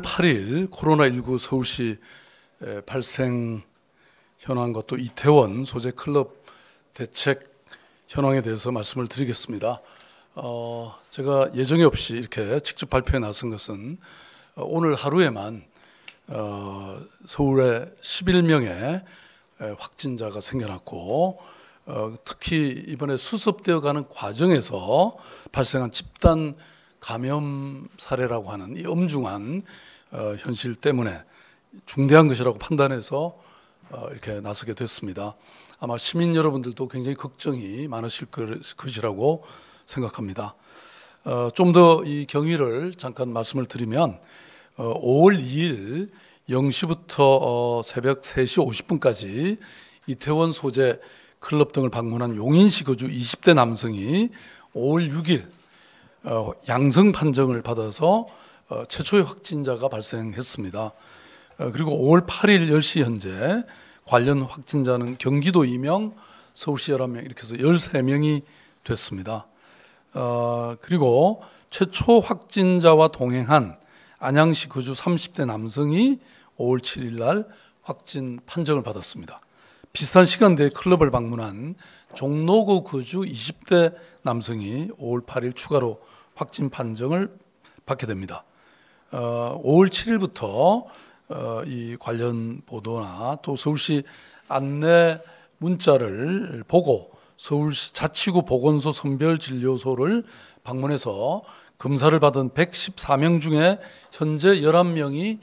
5월 8일 코로나19 서울시 발생 현황과 또 이태원 소재 클럽 대책 현황에 대해서 말씀을 드리겠습니다. 어, 제가 예정이 없이 이렇게 직접 발표에 나선 것은 어, 오늘 하루에만 어, 서울에 11명의 확진자가 생겨났고 어, 특히 이번에 수습되어가는 과정에서 발생한 집단 감염 사례라고 하는 이 엄중한 어, 현실 때문에 중대한 것이라고 판단해서 어, 이렇게 나서게 됐습니다. 아마 시민 여러분들도 굉장히 걱정이 많으실 것이라고 생각합니다. 어, 좀더 이 경위를 잠깐 말씀을 드리면 어, 5월 2일 0시부터 어, 새벽 3시 50분까지 이태원 소재 클럽 등을 방문한 용인시 거주 20대 남성이 5월 6일 어, 양성 판정을 받아서 어, 최초의 확진자가 발생했습니다. 어, 그리고 5월 8일 10시 현재 관련 확진자는 경기도 2명, 서울시 11명 이렇게 해서 13명이 됐습니다. 그리고 최초 확진자와 동행한 안양시 거주 30대 남성이 5월 7일 날 확진 판정을 받았습니다. 비슷한 시간대에 클럽을 방문한 종로구 거주 20대 남성이 5월 8일 추가로 확진 판정을 받게 됩니다. 어, 5월 7일부터 어, 이 관련 보도나 또 서울시 안내 문자를 보고 서울시 자치구 보건소 선별진료소를 방문해서 검사를 받은 114명 중에 현재 11명이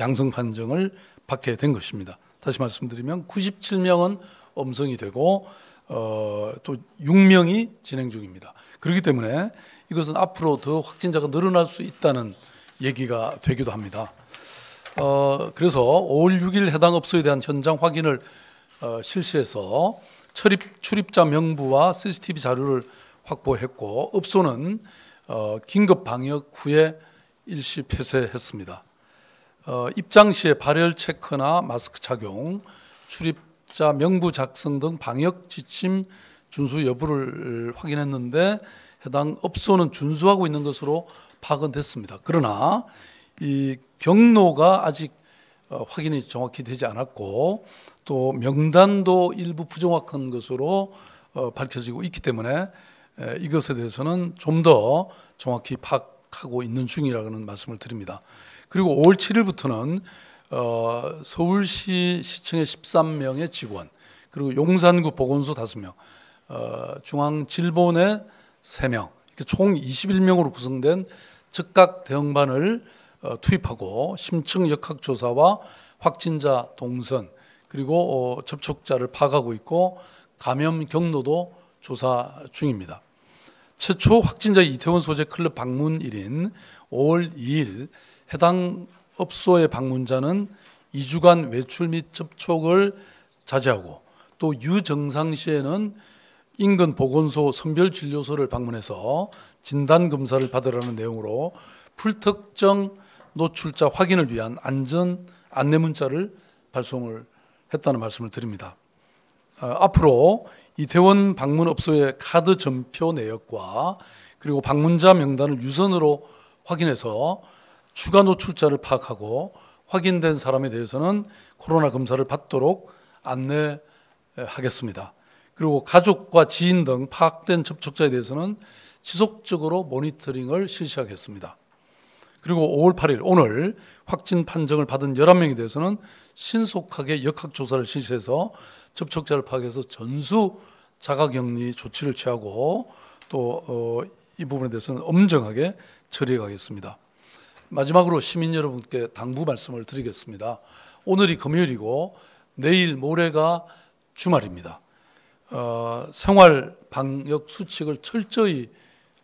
양성 판정을 받게 된 것입니다. 다시 말씀드리면 97명은 엄성이 되고 어, 또 6명이 진행 중입니다. 그렇기 때문에 이것은 앞으로 더 확진자가 늘어날 수 있다는 얘기가 되기도 합니다. 어, 그래서 5월 6일 해당 업소에 대한 현장 확인을 어, 실시해서 출입, 출입자 명부와 CCTV 자료를 확보했고 업소는 어, 긴급 방역 후에 일시 폐쇄했습니다. 어, 입장 시에 발열 체크나 마스크 착용, 출입자 명부 작성 등 방역 지침 준수 여부를 확인했는데 해당 업소는 준수하고 있는 것으로 파악은 됐습니다. 그러나 이 경로가 아직 어, 확인이 정확히 되지 않았고 또 명단도 일부 부정확한 것으로 어, 밝혀지고 있기 때문에 에, 이것에 대해서는 좀 더 정확히 파악하고 있는 중이라는 말씀을 드립니다. 그리고 5월 7일부터는 어, 서울시 시청의 13명의 직원, 그리고 용산구 보건소 5명, 어, 중앙질본의 3명, 이렇게 총 21명으로 구성된 즉각 대응반을 어, 투입하고 심층 역학조사와 확진자 동선, 그리고 어, 접촉자를 파악하고 있고 감염 경로도 조사 중입니다. 최초 확진자 이태원 소재 클럽 방문일인 5월 2일 해당 업소의 방문자는 2주간 외출 및 접촉을 자제하고 또 유정상 시에는 인근 보건소 선별진료소를 방문해서 진단검사를 받으라는 내용으로 풀특정 노출자 확인을 위한 안전 안내 문자를 발송을 했다는 말씀을 드립니다. 어, 앞으로 이태원 방문 업소의 카드 전표 내역과 그리고 방문자 명단을 유선으로 확인해서 추가 노출자를 파악하고 확인된 사람에 대해서는 코로나 검사를 받도록 안내하겠습니다. 그리고 가족과 지인 등 파악된 접촉자에 대해서는 지속적으로 모니터링을 실시하겠습니다. 그리고 5월 8일 오늘 확진 판정을 받은 11명에 대해서는 신속하게 역학조사를 실시해서 접촉자를 파악해서 전수 자가격리 조치를 취하고 또이 어, 부분에 대해서는 엄정하게 처리해 가겠습니다. 마지막으로 시민 여러분께 당부 말씀을 드리겠습니다. 오늘이 금요일이고 내일 모레가 주말입니다. 어, 생활 방역 수칙을 철저히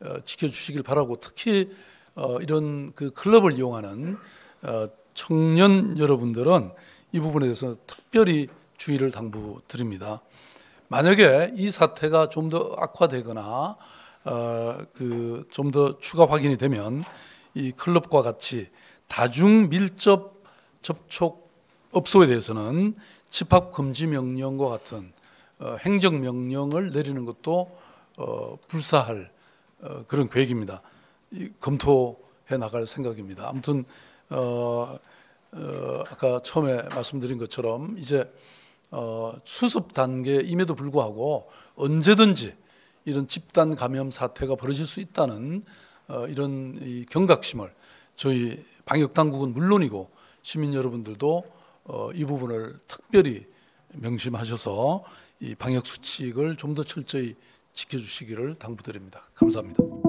어, 지켜주시길 바라고 특히 어, 이런 그 클럽을 이용하는 어, 청년 여러분들은 이 부분에 대해서 특별히 주의를 당부드립니다. 만약에 이 사태가 좀 더 악화되거나 어, 그좀더 추가 확인이 되면 이 클럽과 같이 다중 밀접 접촉 업소에 대해서는 집합 금지 명령과 같은 어, 행정 명령을 내리는 것도 어, 불사할 어, 그런 계획입니다. 검토해 나갈 생각입니다. 아무튼 어, 어, 아까 처음에 말씀드린 것처럼 이제 어, 수습 단계임에도 불구하고 언제든지 이런 집단 감염 사태가 벌어질 수 있다는 어, 이런 경각심을 저희 방역 당국은 물론이고 시민 여러분들도 어, 이 부분을 특별히 명심하셔서 이 방역 수칙을 좀 더 철저히 지켜주시기를 당부드립니다. 감사합니다.